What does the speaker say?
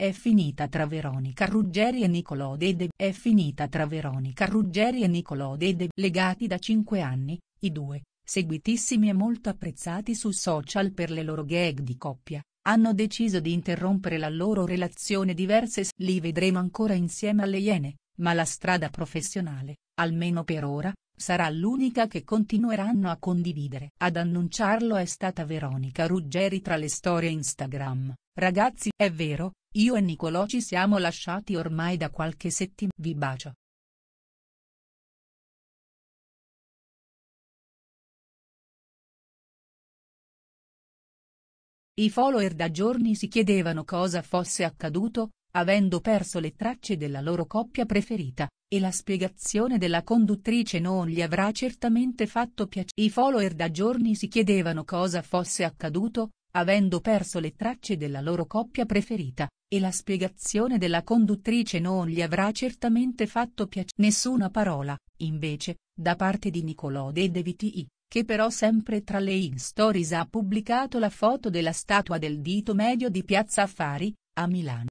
È finita tra Veronica Ruggeri e Nicolò Dede. È finita tra Veronica Ruggeri e Nicolò Dede. Legati da 5 anni, i due, seguitissimi e molto apprezzati su social per le loro gag di coppia, hanno deciso di interrompere la loro relazione diverse. Li vedremo ancora insieme alle Iene, ma la strada professionale, almeno per ora, sarà l'unica che continueranno a condividere. Ad annunciarlo è stata Veronica Ruggeri tra le storie Instagram, ragazzi è vero, io e Nicolò ci siamo lasciati ormai da qualche settimana. Vi bacio. I follower da giorni si chiedevano cosa fosse accaduto, avendo perso le tracce della loro coppia preferita, e la spiegazione della conduttrice non gli avrà certamente fatto piacere. I follower da giorni si chiedevano cosa fosse accaduto, avendo perso le tracce della loro coppia preferita, e la spiegazione della conduttrice non gli avrà certamente fatto piacere. Nessuna parola, invece, da parte di Nicolò De Viti, che però sempre tra le in stories ha pubblicato la foto della statua del dito medio di Piazza Affari, a Milano.